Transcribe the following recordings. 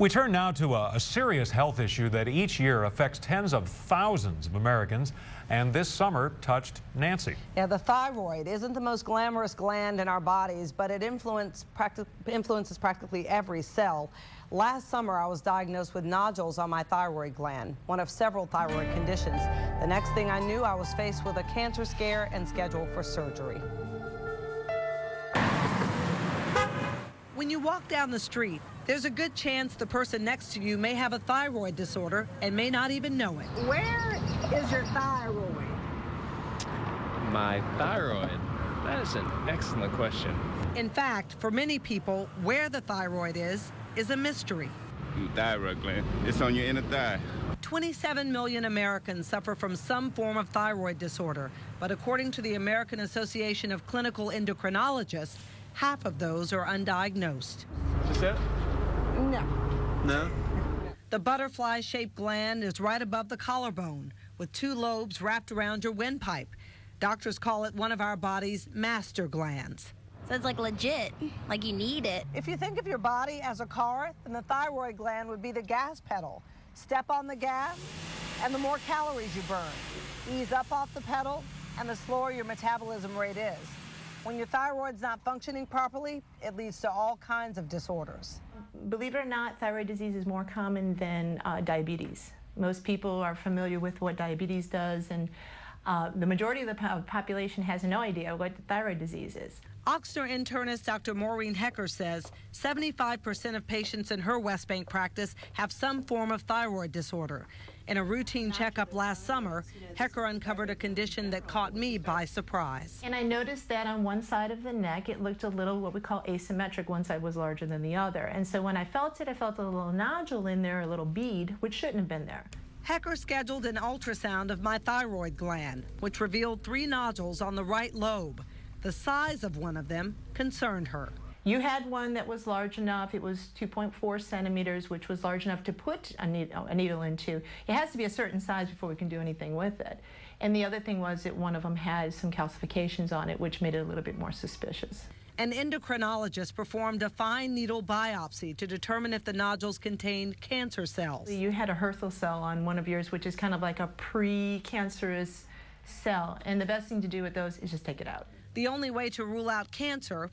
We turn now to a, a, serious health issue that each year affects tens of thousands of Americans, and this summer touched Nancy. Yeah, the thyroid isn't the most glamorous gland in our bodies, but it influence practi influences practically every cell. Last summer, I was diagnosed with nodules on my thyroid gland, one of several thyroid conditions. The next thing I knew, I was faced with a cancer scare and scheduled for surgery. When you walk down the street, there's a good chance the person next to you may have a thyroid disorder and may not even know it. Where is your thyroid? My thyroid? That is an excellent question. In fact, for many people, where the thyroid is is a mystery. thyroid gland, it's on your inner thigh. 27 million Americans suffer from some form of thyroid disorder, but according to the American Association of Clinical Endocrinologists, half of those are undiagnosed. Is that? No. No? The butterfly shaped gland is right above the collarbone with two lobes wrapped around your windpipe. Doctors call it one of our body's master glands. So it's like legit, like you need it. If you think of your body as a car, then the thyroid gland would be the gas pedal. Step on the gas, and the more calories you burn. Ease up off the pedal, and the slower your metabolism rate is. When your thyroid's not functioning properly, it leads to all kinds of disorders. Believe it or not, thyroid disease is more common than uh, diabetes. Most people are familiar with what diabetes does, and uh, the majority of the po population has no idea what thyroid disease is. Oxner internist Dr. Maureen Hecker says 75% of patients in her West Bank practice have some form of thyroid disorder. In a routine checkup last summer, Hecker uncovered a condition that caught me by surprise. And I noticed that on one side of the neck, it looked a little what we call asymmetric. One side was larger than the other. And so when I felt it, I felt a little nodule in there, a little bead, which shouldn't have been there. Hecker scheduled an ultrasound of my thyroid gland, which revealed three nodules on the right lobe. The size of one of them concerned her. You had one that was large enough. It was 2.4 centimeters, which was large enough to put a needle, a needle into. It has to be a certain size before we can do anything with it. And the other thing was that one of them had some calcifications on it, which made it a little bit more suspicious. An endocrinologist performed a fine needle biopsy to determine if the nodules contained cancer cells. You had a Herthel cell on one of yours, which is kind of like a precancerous cell. And the best thing to do with those is just take it out. The only way to rule out cancer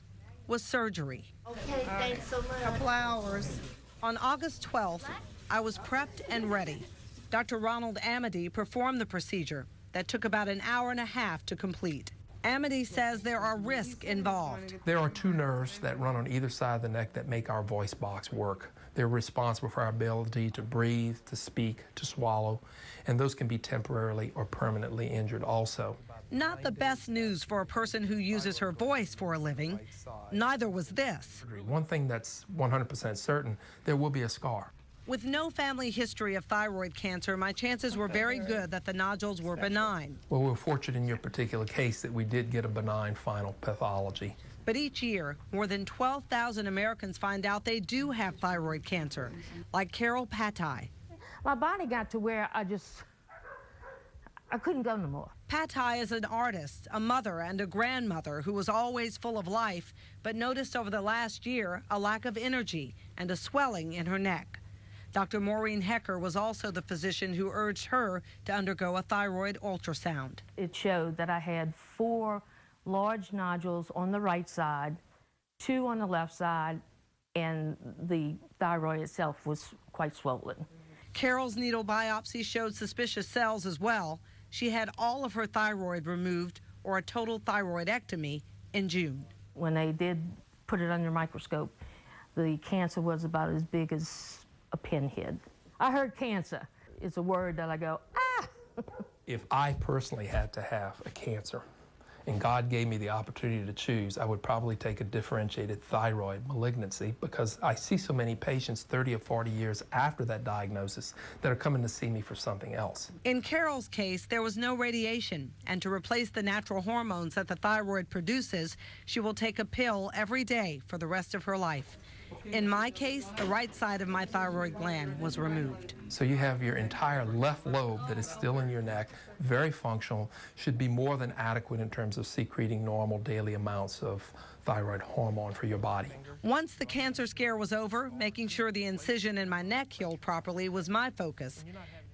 was surgery. Okay, thanks so much. A couple hours. On August 12th, I was prepped and ready. Dr. Ronald Amity performed the procedure that took about an hour and a half to complete. Amity says there are risks involved. There are two nerves that run on either side of the neck that make our voice box work. They're responsible for our ability to breathe, to speak, to swallow, and those can be temporarily or permanently injured also. Not the best news for a person who uses her voice for a living. Neither was this. One thing that's 100% certain there will be a scar. With no family history of thyroid cancer, my chances were very good that the nodules were benign. Well, we are fortunate in your particular case that we did get a benign final pathology. But each year, more than 12,000 Americans find out they do have thyroid cancer, like Carol Pattai. My body got to where I just I couldn't go no more. Pattai is an artist, a mother, and a grandmother who was always full of life, but noticed over the last year a lack of energy and a swelling in her neck. Dr. Maureen Hecker was also the physician who urged her to undergo a thyroid ultrasound. It showed that I had four large nodules on the right side, two on the left side, and the thyroid itself was quite swollen. Carol's needle biopsy showed suspicious cells as well. She had all of her thyroid removed or a total thyroidectomy in June. When they did put it under microscope, the cancer was about as big as a pinhead. I heard cancer. It's a word that I go, ah! if I personally had to have a cancer, and God gave me the opportunity to choose, I would probably take a differentiated thyroid malignancy because I see so many patients 30 or 40 years after that diagnosis that are coming to see me for something else. In Carol's case, there was no radiation, and to replace the natural hormones that the thyroid produces, she will take a pill every day for the rest of her life. In my case, the right side of my thyroid gland was removed. So you have your entire left lobe that is still in your neck, very functional, should be more than adequate in terms of secreting normal daily amounts of thyroid hormone for your body. Once the cancer scare was over, making sure the incision in my neck healed properly was my focus.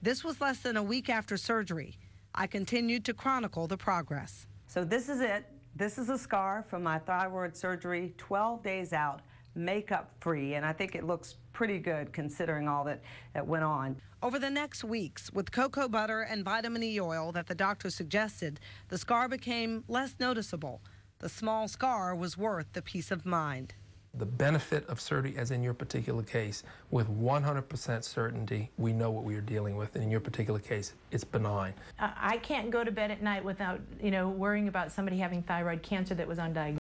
This was less than a week after surgery. I continued to chronicle the progress. So this is it. This is a scar from my thyroid surgery 12 days out makeup free, and I think it looks pretty good considering all that, that went on. Over the next weeks, with cocoa butter and vitamin E oil that the doctor suggested, the scar became less noticeable. The small scar was worth the peace of mind. The benefit of surgery, as in your particular case, with 100% certainty, we know what we are dealing with. And in your particular case, it's benign. I can't go to bed at night without, you know, worrying about somebody having thyroid cancer that was undiagnosed.